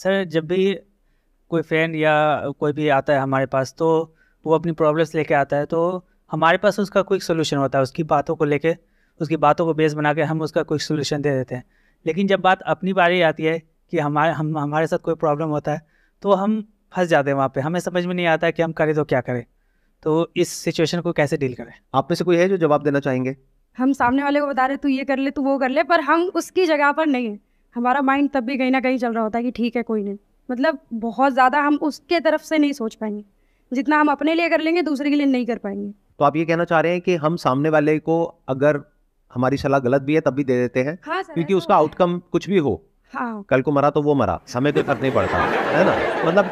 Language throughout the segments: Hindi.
सर जब भी कोई फ्रेंड या कोई भी आता है हमारे पास तो वो अपनी प्रॉब्लम्स लेके आता है तो हमारे पास उसका क्विक सोल्यूशन होता है उसकी बातों को लेके उसकी बातों को बेस बना के हम उसका क्विक सोल्यूशन दे देते हैं लेकिन जब बात अपनी बारी आती है कि हमारे हम हमारे साथ कोई प्रॉब्लम होता है तो हम फंस जाते हैं वहाँ पे हमें समझ में नहीं आता है कि हम करें तो क्या करें तो इस सिचुएशन को कैसे डील करें आप में से कोई है जो जवाब देना चाहेंगे हम सामने वाले को बता रहे तू ये कर ले तू वो कर ले पर हम उसकी जगह पर नहीं है हमारा माइंड तब भी कहीं ना कहीं चल रहा होता है कि ठीक है कोई नहीं मतलब बहुत ज़्यादा हम उसके तरफ से नहीं सोच पाएंगे जितना हम अपने लिए कर लेंगे दूसरे के लिए नहीं कर पाएंगे तो आप ये कहना चाह रहे हैं कि हम सामने वाले को अगर हमारी सलाह गलत भी है तब भी दे देते हैं हाँ क्योंकि उसका आउटकम कुछ भी हो हाँ। कल को मरा तो वो मरा समय तो फर्क नहीं पड़ता है ना मतलब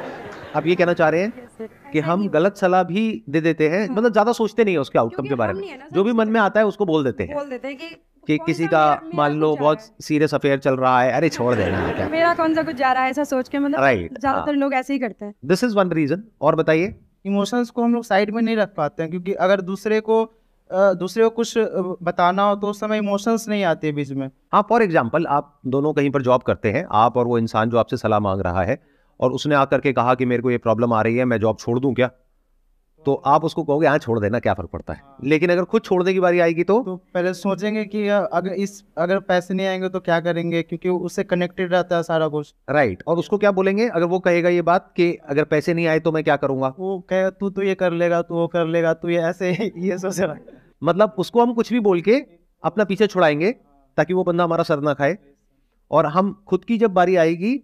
आप ये कहना चाह रहे हैं कि हम गलत सलाह भी दे देते हैं हाँ। मतलब ज्यादा सोचते नहीं है उसके आउटकम के बारे में जो भी मन में आता है उसको बोल देते हैं बोल देते हैं कि कि किसी का मान लो बहुत सीरियस अफेयर चल रहा है अरे छोड़ देना मेरा कौन सा कुछ जा रहा है ऐसा सोच के मतलब राइट ज्यादातर हाँ। लोग ऐसे ही करते हैं दिस इज वन रीजन और बताइए इमोशंस को हम लोग साइड में नहीं रख पाते हैं क्योंकि अगर दूसरे को दूसरे को कुछ बताना हो तो उस समय इमोशंस नहीं आते बीच में हाँ फॉर एग्जाम्पल आप दोनों कहीं पर जॉब करते हैं आप और वो इंसान जो आपसे सलाह मांग रहा है और उसने आकर के कहा कि मेरे को ये प्रॉब्लम आ रही है मैं जॉब छोड़ दूं क्या तो आप उसको कहोगे यहाँ छोड़ देना क्या फर्क पड़ता है लेकिन अगर खुद छोड़ने की बारी आएगी तो, तो पहले सोचेंगे कि अगर इस अगर पैसे नहीं आएंगे तो क्या करेंगे क्योंकि उससे कनेक्टेड रहता है सारा कुछ राइट और उसको क्या बोलेंगे अगर वो कहेगा ये बात कि अगर पैसे नहीं आए तो मैं क्या करूंगा वो कहे तू तो ये कर लेगा तू वो कर लेगा तू ये ऐसे ये सोच रहा मतलब उसको हम कुछ भी बोल के अपना पीछे छुड़ाएंगे ताकि वो बंदा हमारा सर ना खाए और हम खुद की जब बारी आएगी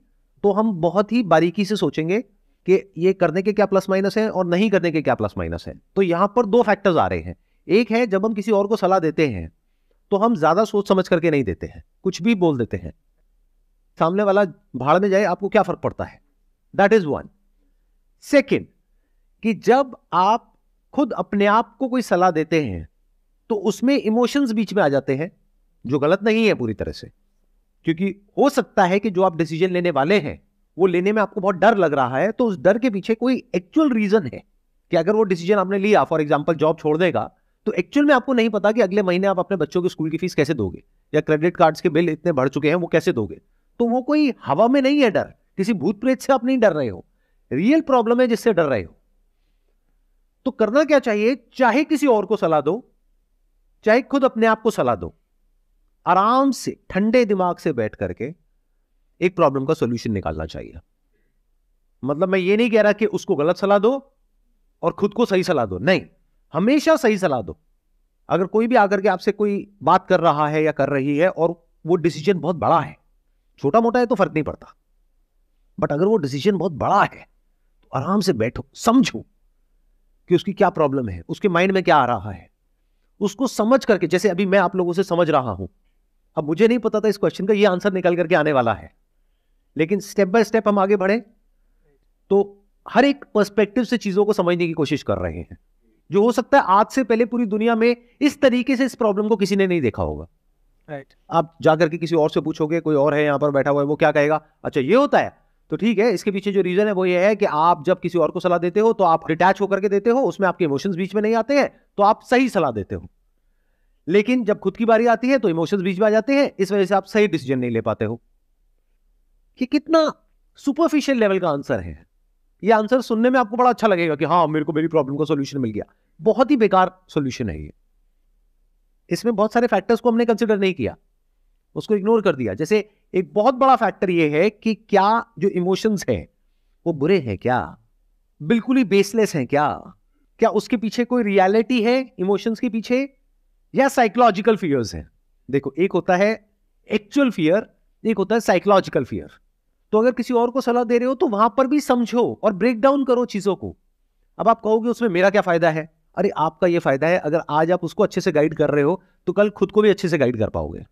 तो हम बहुत ही बारीकी से सोचेंगे कि ये करने के क्या प्लस माइनस है और नहीं करने के क्या प्लस माइनस है तो यहाँ पर दो फैक्टर्स आ रहे हैं एक है जब हम किसी और को सलाह देते हैं तो हम ज़्यादा सोच समझ करके नहीं देते हैं कुछ भी बोल देते हैं सामने वाला भाड़ में जाए आपको क्या फ़र्क पड़ता है दैट इज़ वन सेकेंड कि जब आप खुद अपने आप को कोई सलाह देते हैं तो उसमें इमोशंस बीच में आ जाते हैं जो गलत नहीं है पूरी तरह से क्योंकि हो सकता है कि जो आप डिसीजन लेने वाले हैं वो लेने में आपको बहुत डर लग रहा है तो उस डर के पीछे कोई एक्चुअल रीजन है कि अगर वो डिसीजन आपने लिया फॉर एग्जाम्पल जॉब छोड़ देगा तो एक्चुअल में आपको नहीं पता कि अगले महीने आप अपने बच्चों के स्कूल की फीस कैसे दोगे या क्रेडिट कार्ड्स के बिल इतने बढ़ चुके हैं वो कैसे दोगे तो वो कोई हवा में नहीं है डर किसी भूत प्रेत से आप नहीं डर रहे हो रियल प्रॉब्लम है जिससे डर रहे हो तो करना क्या चाहिए चाहे किसी और को सलाह दो चाहे खुद अपने आप को सलाह दो आराम से ठंडे दिमाग से बैठ करके एक प्रॉब्लम का सोल्यूशन निकालना चाहिए मतलब मैं ये नहीं कह रहा कि उसको गलत सलाह दो और खुद को सही सलाह दो नहीं हमेशा सही सलाह दो अगर कोई भी आकर के आपसे कोई बात कर रहा है या कर रही है और वो डिसीजन बहुत बड़ा है छोटा मोटा है तो फर्क नहीं पड़ता बट अगर वो डिसीजन बहुत बड़ा है तो आराम से बैठो समझो कि उसकी क्या प्रॉब्लम है उसके माइंड में क्या आ रहा है उसको समझ करके जैसे अभी मैं आप लोगों से समझ रहा हूं अब मुझे नहीं पता था इस क्वेश्चन का ये आंसर निकल करके आने वाला है लेकिन स्टेप बाय स्टेप हम आगे बढ़े तो हर एक पर्सपेक्टिव से चीज़ों को समझने की कोशिश कर रहे हैं जो हो सकता है आज से पहले पूरी दुनिया में इस तरीके से इस प्रॉब्लम को किसी ने नहीं देखा होगा राइट right. आप जाकर के किसी और से पूछोगे कोई और है यहाँ पर बैठा हुआ है वो क्या कहेगा अच्छा ये होता है तो ठीक है इसके पीछे जो रीजन है वो ये है कि आप जब किसी और को सलाह देते हो तो आप डिटैच होकर के देते हो उसमें आपके इमोशंस बीच में नहीं आते हैं तो आप सही सलाह देते हो लेकिन जब खुद की बारी आती है तो इमोशंस बीच में आ जाते हैं इस वजह से आप सही डिसीजन नहीं ले पाते हो कि कितना सुपरफिशियल लेवल का आंसर है ये आंसर सुनने में आपको बड़ा अच्छा लगेगा कि हाँ मेरे को मेरी प्रॉब्लम का सोल्यूशन मिल गया बहुत ही बेकार सोल्यूशन है ये इसमें बहुत सारे फैक्टर्स को हमने कंसिडर नहीं किया उसको इग्नोर कर दिया जैसे एक बहुत बड़ा फैक्टर ये है कि क्या जो इमोशंस हैं वो बुरे हैं क्या बिल्कुल ही बेसलेस हैं क्या क्या उसके पीछे कोई रियलिटी है इमोशंस के पीछे या साइकोलॉजिकल फियर्स हैं देखो एक होता है एक्चुअल फियर एक होता है साइकोलॉजिकल फियर तो अगर किसी और को सलाह दे रहे हो तो वहां पर भी समझो और ब्रेक डाउन करो चीजों को अब आप कहोगे उसमें मेरा क्या फायदा है अरे आपका यह फायदा है अगर आज आप उसको अच्छे से गाइड कर रहे हो तो कल खुद को भी अच्छे से गाइड कर पाओगे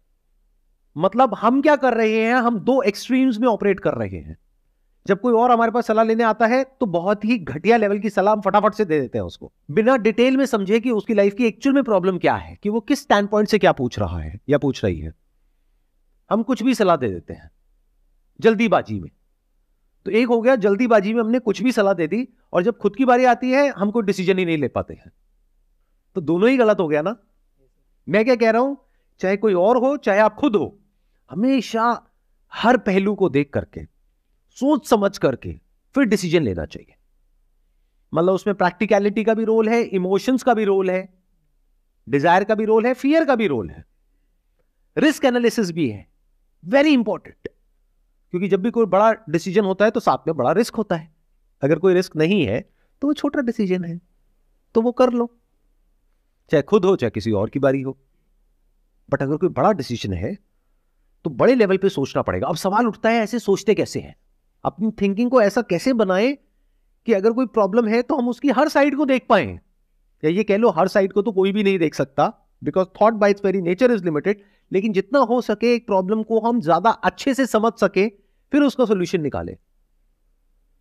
मतलब हम क्या कर रहे हैं हम दो एक्सट्रीम्स में ऑपरेट कर रहे हैं जब कोई और हमारे पास सलाह लेने आता है तो बहुत ही घटिया लेवल की सलाह हम फटाफट से दे देते हैं उसको बिना डिटेल में समझे कि उसकी लाइफ की एक्चुअल में प्रॉब्लम क्या है कि वो किस स्टैंड पॉइंट से क्या पूछ रहा है या पूछ रही है हम कुछ भी सलाह दे देते हैं जल्दीबाजी में तो एक हो गया जल्दीबाजी में हमने कुछ भी सलाह दे दी और जब खुद की बारी आती है हम कोई डिसीजन ही नहीं ले पाते हैं तो दोनों ही गलत हो गया ना मैं क्या कह रहा हूं चाहे कोई और हो चाहे आप खुद हो हमेशा हर पहलू को देख करके सोच समझ करके फिर डिसीजन लेना चाहिए मतलब उसमें प्रैक्टिकलिटी का भी रोल है इमोशंस का भी रोल है डिजायर का भी रोल है फियर का भी रोल है रिस्क एनालिसिस भी है वेरी इंपॉर्टेंट क्योंकि जब भी कोई बड़ा डिसीजन होता है तो साथ में बड़ा रिस्क होता है अगर कोई रिस्क नहीं है तो वो छोटा डिसीजन है तो वो कर लो चाहे खुद हो चाहे किसी और की बारी हो बट अगर कोई बड़ा डिसीजन है तो बड़े लेवल पे सोचना पड़ेगा अब सवाल उठता है ऐसे सोचते कैसे हैं अपनी थिंकिंग को ऐसा कैसे बनाएं कि अगर कोई प्रॉब्लम है तो हम उसकी हर साइड को देख पाए या ये कह लो हर साइड को तो कोई भी नहीं देख सकता because thought by very nature is limited लेकिन जितना हो सके एक प्रॉब्लम को हम ज्यादा अच्छे से समझ सकें फिर उसका सोल्यूशन निकाले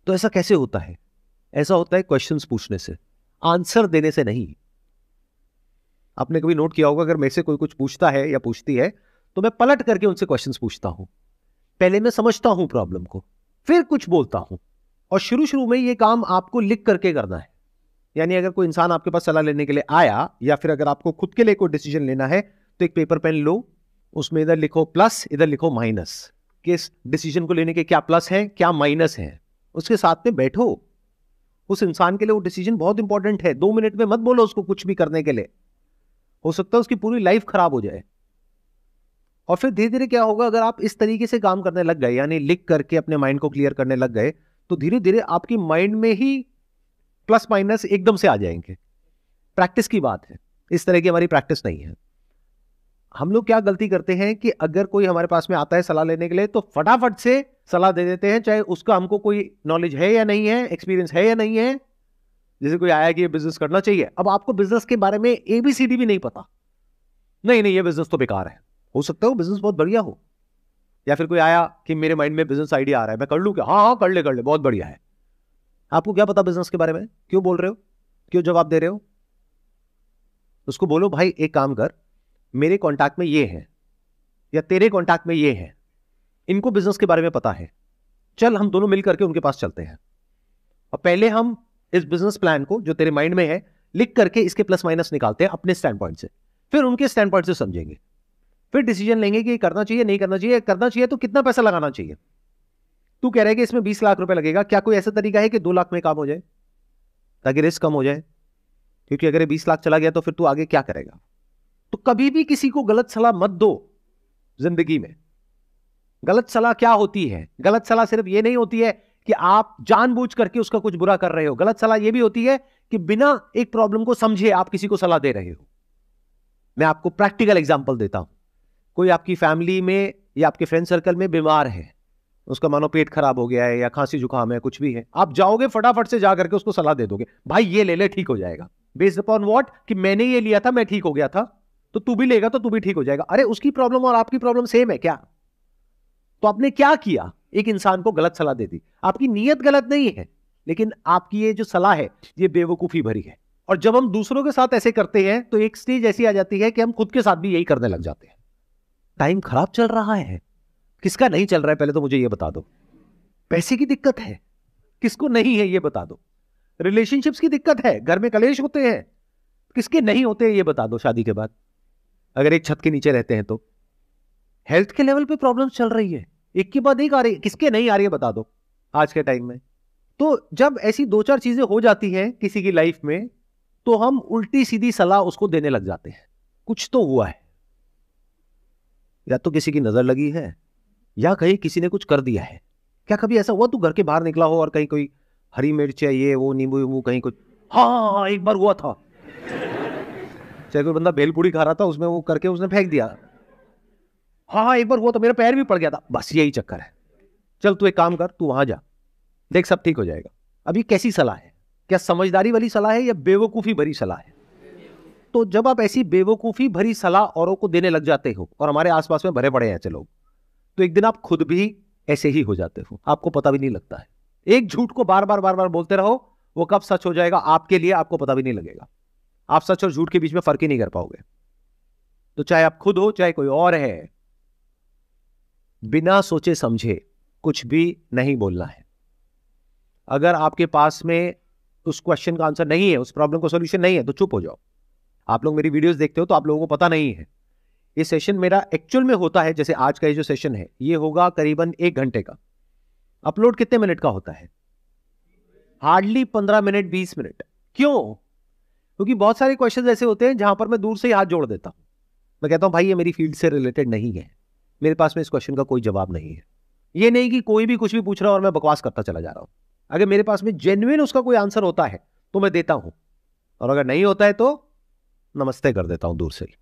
तो ऐसा कैसे होता है ऐसा होता है क्वेश्चन पूछने से आंसर देने से नहीं आपने कभी नोट किया होगा अगर मेरे से कोई कुछ पूछता है या पूछती है तो मैं पलट करके उनसे क्वेश्चंस पूछता हूं पहले मैं समझता हूं प्रॉब्लम को फिर कुछ बोलता हूं और शुरू शुरू में यह काम आपको लिख करके करना है यानी अगर कोई इंसान आपके पास सलाह लेने के लिए आया या फिर अगर आपको खुद के लिए कोई डिसीजन लेना है तो एक पेपर पेन लो उसमें इधर लिखो प्लस इधर लिखो माइनस कि इस डिसीजन को लेने के क्या प्लस हैं क्या माइनस हैं उसके साथ में बैठो उस इंसान के लिए वो डिसीजन बहुत इंपॉर्टेंट है दो मिनट में मत बोलो उसको कुछ भी करने के लिए हो सकता है उसकी पूरी लाइफ खराब हो जाए और फिर धीरे धीरे क्या होगा अगर आप इस तरीके से काम करने लग गए यानी लिख करके अपने माइंड को क्लियर करने लग गए तो धीरे धीरे आपकी माइंड में ही प्लस माइनस एकदम से आ जाएंगे प्रैक्टिस की बात है इस तरह की हमारी प्रैक्टिस नहीं है हम लोग क्या गलती करते हैं कि अगर कोई हमारे पास में आता है सलाह लेने के लिए तो फटाफट से सलाह दे देते हैं चाहे उसका हमको कोई नॉलेज है या नहीं है एक्सपीरियंस है या नहीं है जैसे कोई आया कि ये बिजनेस करना चाहिए अब आपको बिजनेस के बारे में एबीसीडी भी नहीं पता नहीं नहीं ये बिजनेस तो बेकार है हो सकता है बिजनेस बहुत बढ़िया हो या फिर कोई आया कि मेरे माइंड में बिजनेस आइडिया आ रहा है मैं कर लूँ क्या हाँ हाँ कर ले कर ले बहुत बढ़िया है आपको क्या पता बिजनेस के बारे में क्यों बोल रहे हो क्यों जवाब दे रहे हो उसको बोलो भाई एक काम कर मेरे कॉन्टैक्ट में ये है या तेरे कॉन्टैक्ट में ये है इनको बिजनेस के बारे में पता है चल हम दोनों मिल करके उनके पास चलते हैं और पहले हम इस बिजनेस प्लान को जो तेरे माइंड में है लिख करके इसके प्लस माइनस निकालते हैं अपने स्टैंड पॉइंट से फिर उनके स्टैंड पॉइंट से समझेंगे फिर डिसीजन लेंगे कि ये करना चाहिए नहीं करना चाहिए करना चाहिए तो कितना पैसा लगाना चाहिए तू कह रहा है कि इसमें बीस लाख रुपए लगेगा क्या कोई ऐसा तरीका है कि दो लाख में काम हो जाए ताकि रिस्क कम हो जाए क्योंकि अगर बीस लाख चला गया तो फिर तू आगे क्या करेगा तो कभी भी किसी को गलत सलाह मत दो जिंदगी में गलत सलाह क्या होती है गलत सलाह सिर्फ ये नहीं होती है कि आप जानबूझ करके उसका कुछ बुरा कर रहे हो गलत सलाह यह भी होती है कि बिना एक प्रॉब्लम को समझे आप किसी को सलाह दे रहे हो मैं आपको प्रैक्टिकल एग्जाम्पल देता हूं कोई आपकी फैमिली में या आपके फ्रेंड सर्कल में बीमार है उसका मानो पेट खराब हो गया है या खांसी जुकाम है कुछ भी है आप जाओगे फटाफट से जाकर के उसको सलाह दे दोगे भाई ये ले ले ठीक हो जाएगा बेस्ड अपॉन वॉट कि मैंने ये लिया था मैं ठीक हो गया था तो तू भी लेगा तो तू भी ठीक हो जाएगा अरे उसकी प्रॉब्लम और आपकी प्रॉब्लम सेम है क्या तो आपने क्या किया एक इंसान को गलत सलाह दे दी आपकी नीयत गलत नहीं है लेकिन आपकी ये जो सलाह है ये बेवकूफ़ी भरी है और जब हम दूसरों के साथ ऐसे करते हैं तो एक स्टेज ऐसी आ जाती है कि हम खुद के साथ भी यही करने लग जाते हैं टाइम खराब चल रहा है किसका नहीं चल रहा है पहले तो मुझे ये बता दो पैसे की दिक्कत है किसको नहीं है ये बता दो रिलेशनशिप्स की दिक्कत है घर में कलेश होते हैं किसके नहीं होते ये बता दो शादी के बाद अगर एक छत के नीचे रहते हैं तो हेल्थ के लेवल पे प्रॉब्लम चल रही है एक के बाद एक आ रही है किसके नहीं आ रही है बता दो आज के टाइम में तो जब ऐसी दो चार चीजें हो जाती हैं किसी की लाइफ में तो हम उल्टी सीधी सलाह उसको देने लग जाते हैं कुछ तो हुआ है या तो किसी की नजर लगी है या कहीं किसी ने कुछ कर दिया है क्या कभी ऐसा हुआ तू घर के बाहर निकला हो और कहीं कोई हरी मिर्च है ये वो नींबू वींबू कहीं कुछ हाँ, हाँ, हाँ एक बार हुआ था चाहे कोई बंदा बेलपुड़ी खा रहा था उसमें वो करके उसने फेंक दिया हाँ हाँ एक बार हुआ तो मेरा पैर भी पड़ गया था बस यही चक्कर है चल तू एक काम कर तू वहां जा देख सब ठीक हो जाएगा अभी कैसी सलाह है क्या समझदारी वाली सलाह है या बेवकूफ़ी भरी सलाह है तो जब आप ऐसी बेवकूफ़ी भरी सलाह औरों को देने लग जाते हो और हमारे आसपास में भरे पड़े हैं ऐसे लोग तो एक दिन आप खुद भी ऐसे ही हो जाते हो आपको पता भी नहीं लगता है एक झूठ को बार बार बार बार बोलते रहो वो कब सच हो जाएगा आपके लिए आपको पता भी नहीं लगेगा आप सच और झूठ के बीच में फर्क ही नहीं कर पाओगे तो चाहे आप खुद हो चाहे कोई और है बिना सोचे समझे कुछ भी नहीं बोलना है अगर आपके पास में उस क्वेश्चन का आंसर नहीं है उस प्रॉब्लम का सोल्यूशन नहीं है तो चुप हो जाओ आप लोग मेरी वीडियोस देखते हो तो आप लोगों को पता नहीं है ये सेशन मेरा एक्चुअल में होता है जैसे आज का ये जो सेशन है ये होगा करीबन एक घंटे का अपलोड कितने मिनट का होता है हार्डली पंद्रह मिनट बीस मिनट क्यों क्योंकि बहुत सारे क्वेश्चन ऐसे होते हैं जहां पर मैं दूर से ही हाथ जोड़ देता हूँ मैं कहता हूँ भाई ये मेरी फील्ड से रिलेटेड नहीं है मेरे पास में इस क्वेश्चन का कोई जवाब नहीं है ये नहीं कि कोई भी कुछ भी पूछ रहा है और मैं बकवास करता चला जा रहा हूं अगर मेरे पास में जेन्युन उसका कोई आंसर होता है तो मैं देता हूँ और अगर नहीं होता है तो नमस्ते कर देता हूँ दूर से ही